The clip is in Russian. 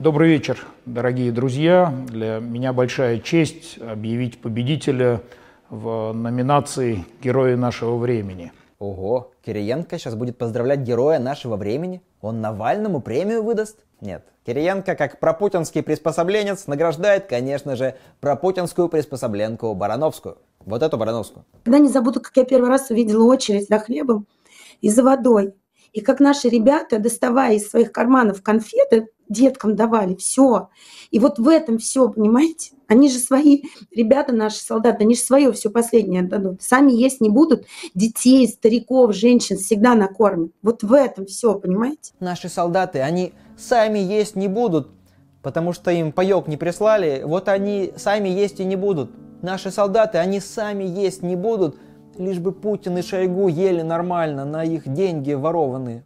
Добрый вечер, дорогие друзья. Для меня большая честь объявить победителя в номинации «Герои нашего времени». Ого, Кириенко сейчас будет поздравлять героя нашего времени? Он Навальному премию выдаст? Нет. Кириенко, как пропутинский приспособленец, награждает, конечно же, пропутинскую приспособленку Барановскую. Вот эту Барановскую. Когда не забуду, как я первый раз увидела очередь за хлебом и за водой. И как наши ребята, доставая из своих карманов конфеты, деткам давали, все. И вот в этом все, понимаете? Они же свои, ребята наши, солдаты, они же свое все последнее дадут. Сами есть не будут. Детей, стариков, женщин всегда накормят. Вот в этом все, понимаете? Наши солдаты, они сами есть не будут, потому что им паек не прислали. Вот они сами есть и не будут. Наши солдаты, они сами есть не будут, лишь бы Путин и Шойгу ели нормально на их деньги ворованные.